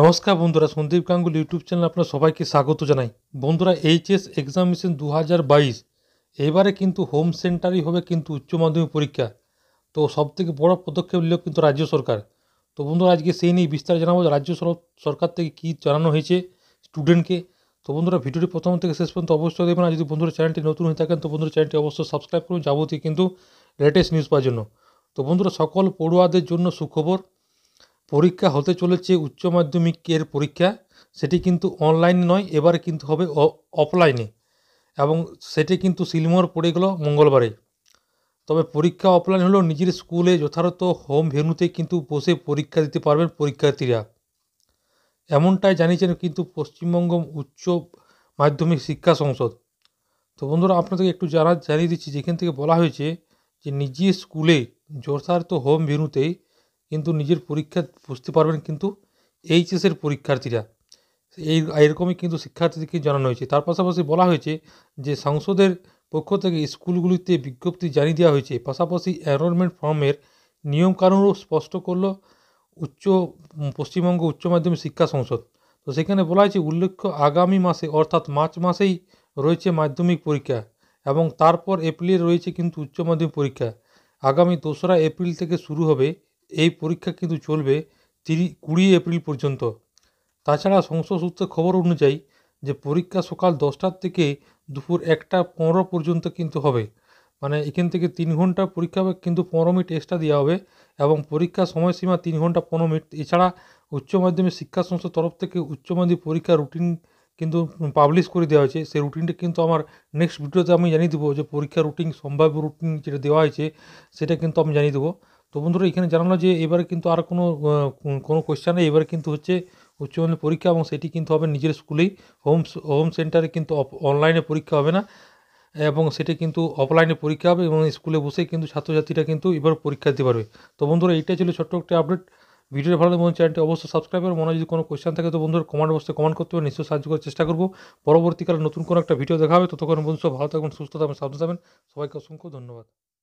নমস্কার বন্ধুরা Sandeep গাঙ্গুল YouTube channel আপনার সবাইকে স্বাগত জানাই বন্ধুরা এইচএস এক্সামিনেশন দু হাজার বাইশ এবারে কিন্তু হোম সেন্টারই হবে কিন্তু উচ্চ মাধ্যমিক পরীক্ষা তো সব থেকে বড় পদক্ষেপ নিল কিন্তু রাজ্য সরকার তো বন্ধুরা আজকে সেই নিয়ে বিস্তার জানাবো রাজ্য সরকার থেকে কী জানানো হয়েছে স্টুডেন্টকে তো বন্ধুরা ভিডিওটি প্রথম থেকে শেষ পর্যন্ত অবশ্যই দেখবেন আর যদি বন্ধুরা চ্যানেলটি নতুন হয়ে থাকেন তো বন্ধুরা চ্যানেলটি অবশ্যই সাবস্ক্রাইব করুন যাবতীয় কিন্তু লেটেস্ট নিউজ পাওয়ার জন্য তো বন্ধুরা সকল পড়ুয়াদের জন্য সুখবর পরীক্ষা হতে চলেছে উচ্চ মাধ্যমিকের পরীক্ষা সেটি কিন্তু অনলাইনে নয় এবার কিন্তু হবে অফলাইনে এবং সেটি কিন্তু সিলমোহর পড়ে গেল মঙ্গলবারে তবে পরীক্ষা অফলাইন হলেও নিজের স্কুলে যথার্থ হোম ভেনুতে কিন্তু বসে পরীক্ষা দিতে পারবেন পরীক্ষার্থীরা এমনটাই জানিয়েছেন কিন্তু পশ্চিমবঙ্গ উচ্চ মাধ্যমিক শিক্ষা সংসদ তো বন্ধুরা আপনাদেরকে একটু জানা জানিয়ে দিচ্ছি যেখান থেকে বলা হয়েছে যে নিজের স্কুলে যথার্থ হোম ভেনুতে কিন্তু নিজের পরীক্ষা বুঝতে পারবেন কিন্তু এইচএসের পরীক্ষার্থীরা এই এরকমই কিন্তু শিক্ষার্থীদেরকে জানানো হয়েছে তার পাশাপাশি বলা হয়েছে যে সংসদের পক্ষ থেকে স্কুলগুলিতে বিজ্ঞপ্তি জানিয়ে দেওয়া হয়েছে পাশাপাশি এনরোলমেন্ট ফর্মের নিয়মকানুনও স্পষ্ট করল উচ্চ পশ্চিমবঙ্গ উচ্চ মাধ্যমিক শিক্ষা সংসদ তো সেখানে বলা হয়েছে উল্লেখ্য আগামী মাসে অর্থাৎ মার্চ মাসেই রয়েছে মাধ্যমিক পরীক্ষা এবং তারপর এপ্রিলে রয়েছে কিন্তু উচ্চ মাধ্যমিক পরীক্ষা আগামী দোসরা এপ্রিল থেকে শুরু হবে এই পরীক্ষা কিন্তু চলবে তিরিশ কুড়ি এপ্রিল পর্যন্ত তাছাড়া সংসদ সূত্রে খবর অনুযায়ী যে পরীক্ষা সকাল দশটার থেকে দুপুর একটা পনেরো পর্যন্ত কিন্তু হবে মানে এখান থেকে তিন ঘন্টা পরীক্ষা হবে কিন্তু পনেরো মিনিট এক্সট্রা দেওয়া হবে এবং পরীক্ষার সময়সীমা তিন ঘন্টা পনেরো মিনিট এছাড়া উচ্চ মাধ্যমিক শিক্ষা সংস্থার তরফ থেকে উচ্চ মাধ্যমিক পরীক্ষার রুটিন কিন্তু পাবলিশ করে দেওয়া হয়েছে সেই রুটিনটা কিন্তু আমার নেক্সট ভিডিওতে আমি জানিয়ে দেবো যে পরীক্ষার রুটিন সম্ভাব্য রুটিন যেটা দেওয়া হয়েছে সেটা কিন্তু আমি জানিয়ে দেবো তো বন্ধুরা এখানে জানালো যে এবারে কিন্তু আর কোনো কোনো কোয়েশ্চেন নেই এবারে কিন্তু হচ্ছে উচ্চমানের পরীক্ষা এবং সেটি কিন্তু হবে নিজের স্কুলেই হোম হোম সেন্টারে কিন্তু অনলাইনে পরীক্ষা হবে না এবং সেটি কিন্তু অফলাইনে পরীক্ষা হবে এবং স্কুলে বসে কিন্তু ছাত্রছাত্রীরা কিন্তু এবার পরীক্ষা দিতে পারবে তো বন্ধুরা এটাই ছিল ছোট্ট একটি আপডেট ভিডিওটা ভালো লাগবে চ্যানেলটি অবশ্যই সাবস্ক্রাইব করুন মনে যদি কোনো কোয়েশ্চেন থাকে তো বন্ধুরা কমেন্ট বক্সে কমেন্ট করতে হবে নিশ্চয়ই সাহায্য করার চেষ্টা করবো পরবর্তীকালে নতুন কোনো একটা ভিডিও দেখা হবে ততক্ষণ বন্ধু ভালো থাকবেন সুস্থ থাকবেন সাবধান থাকবেন সবাইকে অসংখ্য ধন্যবাদ